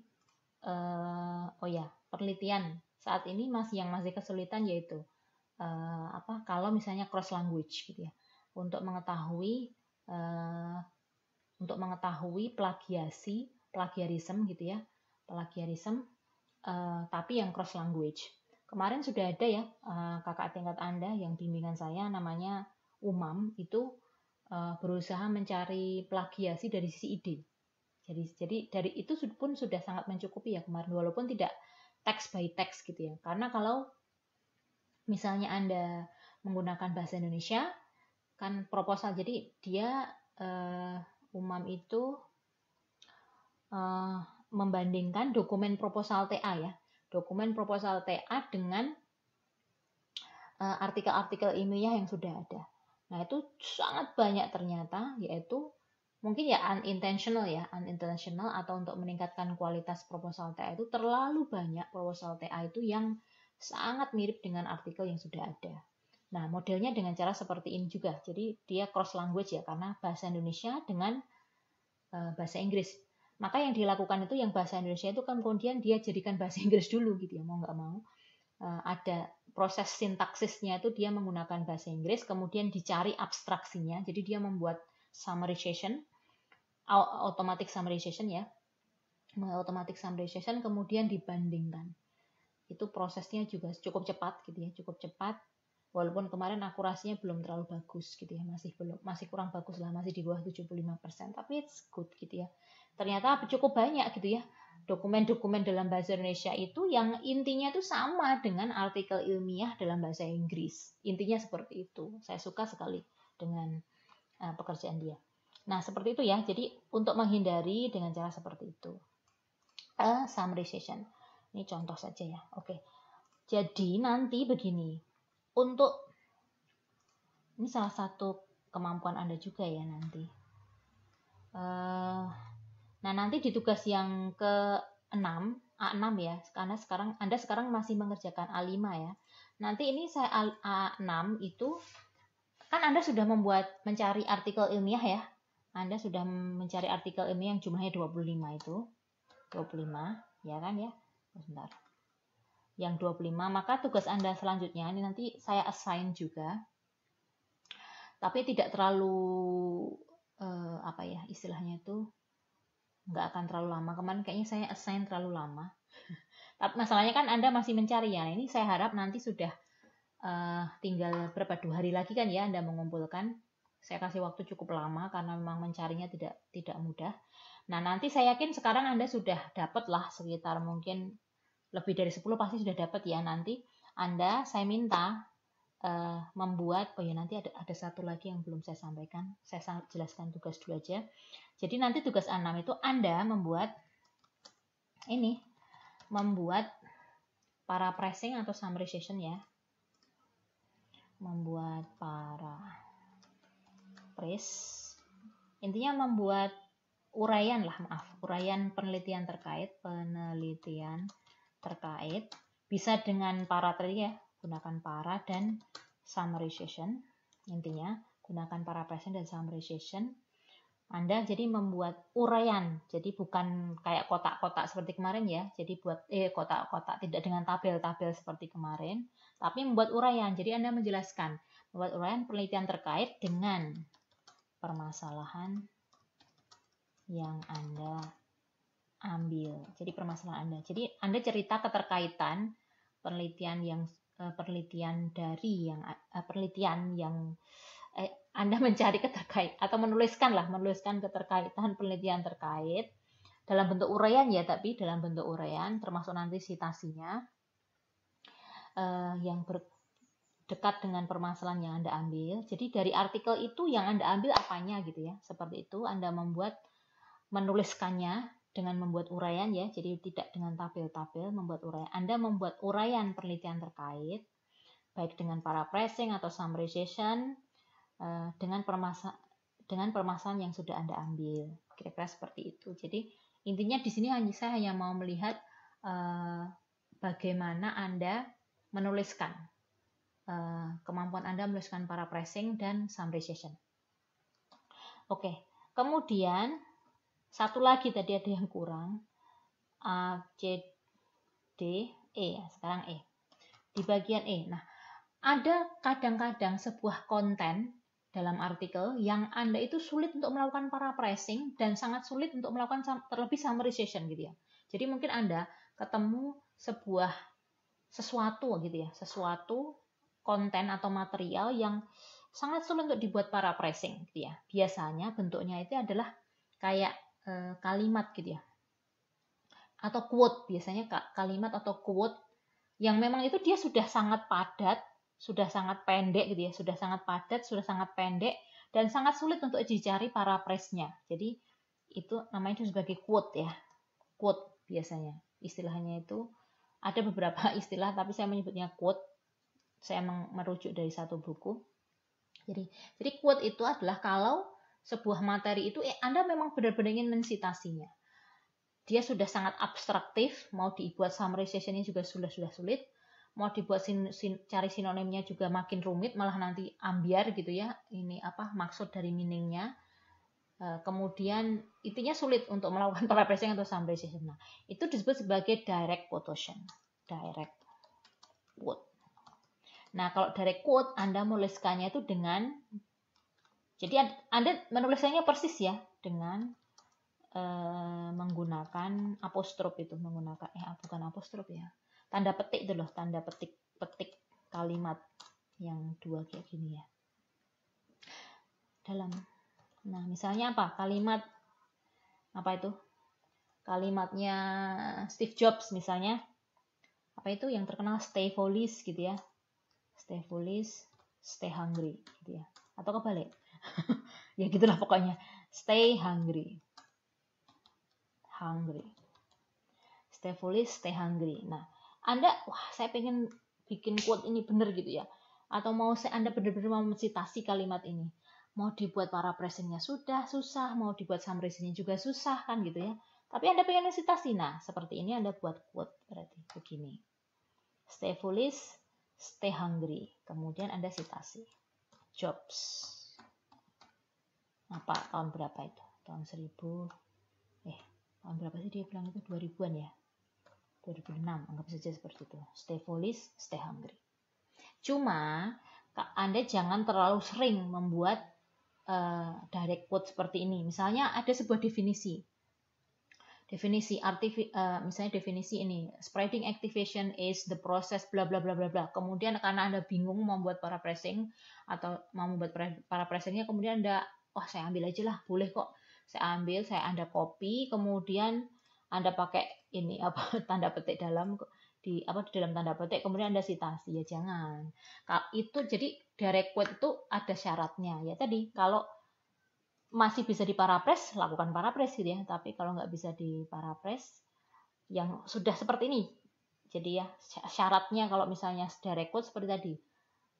uh, oh ya penelitian saat ini masih yang masih kesulitan yaitu uh, apa kalau misalnya cross language gitu ya untuk mengetahui uh, untuk mengetahui plagiasi plagiarism, gitu ya plagiarism. uh, tapi yang cross language kemarin sudah ada ya uh, kakak tingkat Anda yang bimbingan saya namanya Umam itu uh, berusaha mencari plagiasi dari sisi ide. Jadi jadi dari itu pun sudah sangat mencukupi ya kemarin walaupun tidak teks by teks gitu ya. Karena kalau misalnya Anda menggunakan bahasa Indonesia kan proposal jadi dia uh, umam itu uh, membandingkan dokumen proposal TA ya. Dokumen proposal TA dengan artikel-artikel ilmiah yang sudah ada. Nah, itu sangat banyak ternyata yaitu mungkin ya unintentional ya, unintentional atau untuk meningkatkan kualitas proposal TA itu terlalu banyak proposal TA itu yang sangat mirip dengan artikel yang sudah ada. Nah, modelnya dengan cara seperti ini juga. Jadi dia cross language ya karena bahasa Indonesia dengan e, bahasa Inggris. Maka yang dilakukan itu yang bahasa Indonesia itu kan kemudian dia jadikan bahasa Inggris dulu gitu ya mau nggak mau e, ada proses sintaksisnya itu dia menggunakan bahasa Inggris, kemudian dicari abstraksinya, jadi dia membuat summarization, automatic summarization ya, automatic summarization, kemudian dibandingkan. Itu prosesnya juga cukup cepat gitu ya, cukup cepat. Walaupun kemarin akurasinya belum terlalu bagus gitu ya, masih belum masih kurang bagus lah, masih di bawah 75%, tapi it's good gitu ya. Ternyata cukup banyak gitu ya dokumen-dokumen dalam bahasa Indonesia itu yang intinya itu sama dengan artikel ilmiah dalam bahasa Inggris. Intinya seperti itu. Saya suka sekali dengan uh, pekerjaan dia. Nah, seperti itu ya. Jadi, untuk menghindari dengan cara seperti itu. A summary session. Ini contoh saja ya. Oke. Jadi, nanti begini. Untuk ini salah satu kemampuan Anda juga ya nanti. Uh, Nah, nanti di tugas yang ke-6, A6 ya, karena sekarang Anda sekarang masih mengerjakan A5 ya. Nanti ini saya A6 itu kan Anda sudah membuat mencari artikel ilmiah ya. Anda sudah mencari artikel ilmiah yang jumlahnya 25 itu. 25, ya kan ya. Oh, sebentar Yang 25, maka tugas Anda selanjutnya ini nanti saya assign juga. Tapi tidak terlalu eh, apa ya istilahnya itu nggak akan terlalu lama. Kemarin kayaknya saya assign terlalu lama. (laughs) Tapi masalahnya kan Anda masih mencari ya. ini saya harap nanti sudah uh, tinggal berapa dua hari lagi kan ya Anda mengumpulkan. Saya kasih waktu cukup lama karena memang mencarinya tidak tidak mudah. Nah, nanti saya yakin sekarang Anda sudah dapat lah sekitar mungkin lebih dari 10 pasti sudah dapat ya nanti. Anda saya minta uh, membuat, oh ya nanti ada, ada satu lagi yang belum saya sampaikan, saya sangat jelaskan tugas dulu aja. Jadi nanti tugas 6 itu Anda membuat ini, membuat para pressing atau summary session ya, membuat para press, intinya membuat uraian lah maaf, uraian penelitian terkait, penelitian terkait bisa dengan para tadi ya gunakan para dan summary session. Intinya, gunakan para present dan summary session. Anda jadi membuat uraian, jadi bukan kayak kotak-kotak seperti kemarin ya, jadi buat eh kotak-kotak tidak dengan tabel-tabel seperti kemarin, tapi membuat uraian. Jadi Anda menjelaskan membuat uraian penelitian terkait dengan permasalahan yang Anda ambil. Jadi permasalahan Anda. Jadi Anda cerita keterkaitan penelitian yang Eh, penelitian dari yang eh, penelitian yang eh, Anda mencari keterkait atau menuliskan lah menuliskan keterkaitan penelitian terkait dalam bentuk uraian ya tapi dalam bentuk uraian termasuk nanti sitasinya eh, yang ber, dekat dengan permasalahan yang Anda ambil. Jadi dari artikel itu yang Anda ambil apanya gitu ya. Seperti itu Anda membuat menuliskannya dengan membuat uraian ya, jadi tidak dengan tabel-tabel membuat uraian. Anda membuat uraian penelitian terkait, baik dengan para pressing atau summarization eh, dengan permasalahan dengan permasalahan yang sudah Anda ambil. Kira-kira seperti itu. Jadi intinya di sini hanya saya hanya mau melihat eh, bagaimana Anda menuliskan eh, kemampuan Anda menuliskan para pressing dan summarization. session. Oke, kemudian satu lagi tadi ada yang kurang. A, C, D, E. ya Sekarang E. Di bagian E. Nah, ada kadang-kadang sebuah konten dalam artikel yang Anda itu sulit untuk melakukan para paraphrasing dan sangat sulit untuk melakukan terlebih summarization gitu ya. Jadi mungkin Anda ketemu sebuah sesuatu gitu ya, sesuatu konten atau material yang sangat sulit untuk dibuat para paraphrasing gitu ya. Biasanya bentuknya itu adalah kayak Eh, kalimat gitu ya atau quote biasanya kalimat atau quote yang memang itu dia sudah sangat padat sudah sangat pendek gitu ya sudah sangat padat sudah sangat pendek dan sangat sulit untuk dicari para presnya jadi itu namanya itu sebagai quote ya quote biasanya istilahnya itu ada beberapa (laughs) istilah tapi saya menyebutnya quote saya merujuk dari satu buku jadi jadi quote itu adalah kalau sebuah materi itu eh, Anda memang benar-benar ingin mensitasinya. Dia sudah sangat abstraktif, mau dibuat summary ini juga sudah sudah sulit, mau dibuat sin, sin, cari sinonimnya juga makin rumit, malah nanti ambiar gitu ya. Ini apa maksud dari meaningnya? E, kemudian intinya sulit untuk melakukan (laughs) paraphrasing atau summary session. Nah, itu disebut sebagai direct quotation. Direct quote. Nah, kalau direct quote Anda menuliskannya itu dengan jadi Anda menulisnya persis ya dengan e, menggunakan apostrof itu, menggunakan eh bukan apostrof ya. Tanda petik itu loh, tanda petik petik kalimat yang dua kayak gini ya. Dalam Nah, misalnya apa? Kalimat apa itu? Kalimatnya Steve Jobs misalnya. Apa itu yang terkenal stay foolish gitu ya. Stay foolish, stay hungry gitu ya. Atau kebalik. (laughs) ya gitulah pokoknya stay hungry hungry stay foolish stay hungry nah anda wah saya pengen bikin quote ini bener gitu ya atau mau saya anda benar-benar mau mencitasi kalimat ini mau dibuat para presentnya sudah susah mau dibuat summarynya juga susah kan gitu ya tapi anda pengen mencitasi nah seperti ini anda buat quote berarti begini stay foolish stay hungry kemudian anda citasi jobs apa tahun berapa itu tahun 1000 eh tahun berapa sih dia bilang itu 2000-an ya 2006 anggap saja seperti itu stay foolish stay hungry cuma anda jangan terlalu sering membuat uh, direct quote seperti ini misalnya ada sebuah definisi definisi arti uh, eh, misalnya definisi ini spreading activation is the process bla bla bla bla bla kemudian karena anda bingung membuat para pressing atau mau membuat para pressingnya kemudian anda Wah saya ambil aja lah boleh kok saya ambil saya anda copy kemudian anda pakai ini apa (laughs) tanda petik dalam di apa di dalam tanda petik kemudian Anda citasi ya jangan. itu jadi direct quote itu ada syaratnya ya tadi kalau masih bisa di parapres lakukan parapres gitu ya tapi kalau nggak bisa di parapres yang sudah seperti ini jadi ya syaratnya kalau misalnya direct quote seperti tadi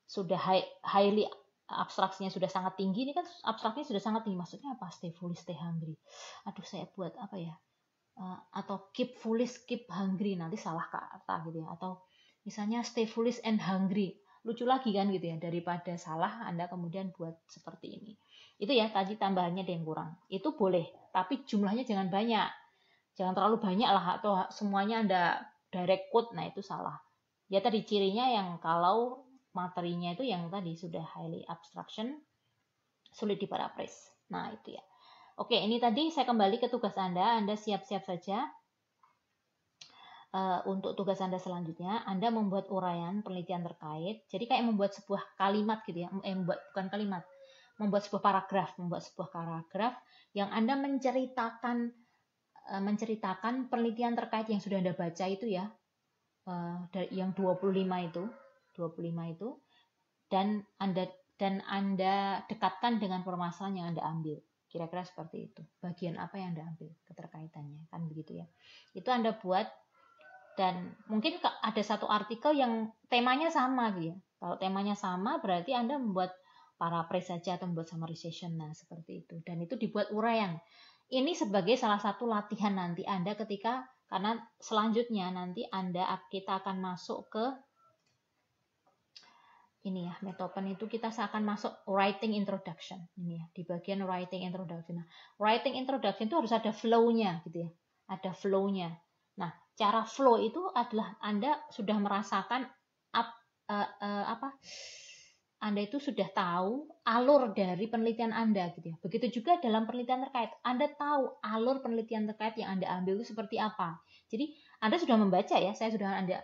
sudah high, highly abstraksinya sudah sangat tinggi ini kan abstraknya sudah sangat tinggi maksudnya apa stay foolish stay hungry aduh saya buat apa ya uh, atau keep foolish keep hungry nanti salah kata gitu ya atau misalnya stay foolish and hungry lucu lagi kan gitu ya daripada salah anda kemudian buat seperti ini itu ya tadi tambahannya ada yang kurang itu boleh tapi jumlahnya jangan banyak jangan terlalu banyak lah atau semuanya anda direct quote nah itu salah ya tadi cirinya yang kalau materinya itu yang tadi sudah highly abstraction, sulit diparaphrase. Nah, itu ya. Oke, ini tadi saya kembali ke tugas Anda. Anda siap-siap saja eh, untuk tugas Anda selanjutnya, Anda membuat uraian penelitian terkait. Jadi kayak membuat sebuah kalimat gitu ya, eh, membuat bukan kalimat, membuat sebuah paragraf, membuat sebuah paragraf yang Anda menceritakan eh, menceritakan penelitian terkait yang sudah Anda baca itu ya, uh, dari yang 25 itu. 25 itu dan Anda dan Anda dekatkan dengan permasalahan yang Anda ambil. Kira-kira seperti itu. Bagian apa yang Anda ambil keterkaitannya kan begitu ya. Itu Anda buat dan mungkin ada satu artikel yang temanya sama gitu ya. Kalau temanya sama berarti Anda membuat paraphrase saja atau membuat summary session nah seperti itu dan itu dibuat uraian. Ini sebagai salah satu latihan nanti Anda ketika karena selanjutnya nanti Anda kita akan masuk ke ini ya, metopen itu kita seakan masuk writing introduction. Ini ya, di bagian writing introduction. Nah, writing introduction itu harus ada flow-nya gitu ya. Ada flow-nya. Nah, cara flow itu adalah Anda sudah merasakan up, uh, eh, uh, eh, apa Anda itu sudah tahu alur dari penelitian Anda gitu ya. Begitu juga dalam penelitian terkait, Anda tahu alur penelitian terkait yang Anda ambil itu seperti apa. Jadi, Anda sudah membaca ya, saya sudah Anda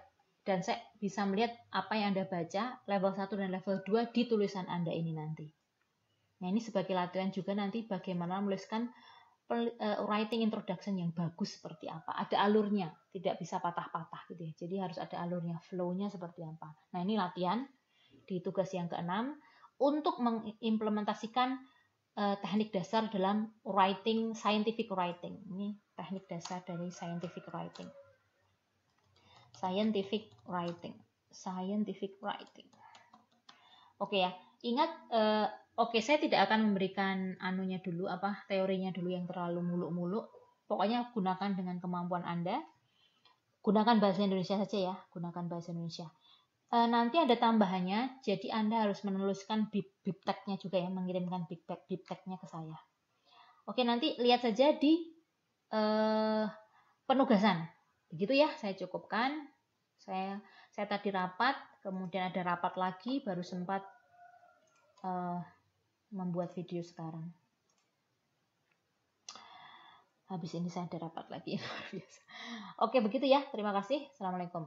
dan saya bisa melihat apa yang Anda baca level 1 dan level 2 di tulisan Anda ini nanti. Nah, ini sebagai latihan juga nanti bagaimana menuliskan e, writing introduction yang bagus seperti apa. Ada alurnya, tidak bisa patah-patah gitu ya. Jadi harus ada alurnya, flow-nya seperti apa. Nah, ini latihan di tugas yang keenam untuk mengimplementasikan e, teknik dasar dalam writing, scientific writing. Ini teknik dasar dari scientific writing scientific writing scientific writing oke ya ingat uh, oke saya tidak akan memberikan anunya dulu apa teorinya dulu yang terlalu muluk-muluk pokoknya gunakan dengan kemampuan anda gunakan bahasa Indonesia saja ya gunakan bahasa Indonesia e, nanti ada tambahannya jadi anda harus menuliskan bib bibteknya juga ya mengirimkan bibtek bibteknya ke saya oke nanti lihat saja di e, penugasan begitu ya saya cukupkan saya saya tadi rapat kemudian ada rapat lagi baru sempat uh, membuat video sekarang habis ini saya ada rapat lagi luar (laughs) biasa oke begitu ya terima kasih assalamualaikum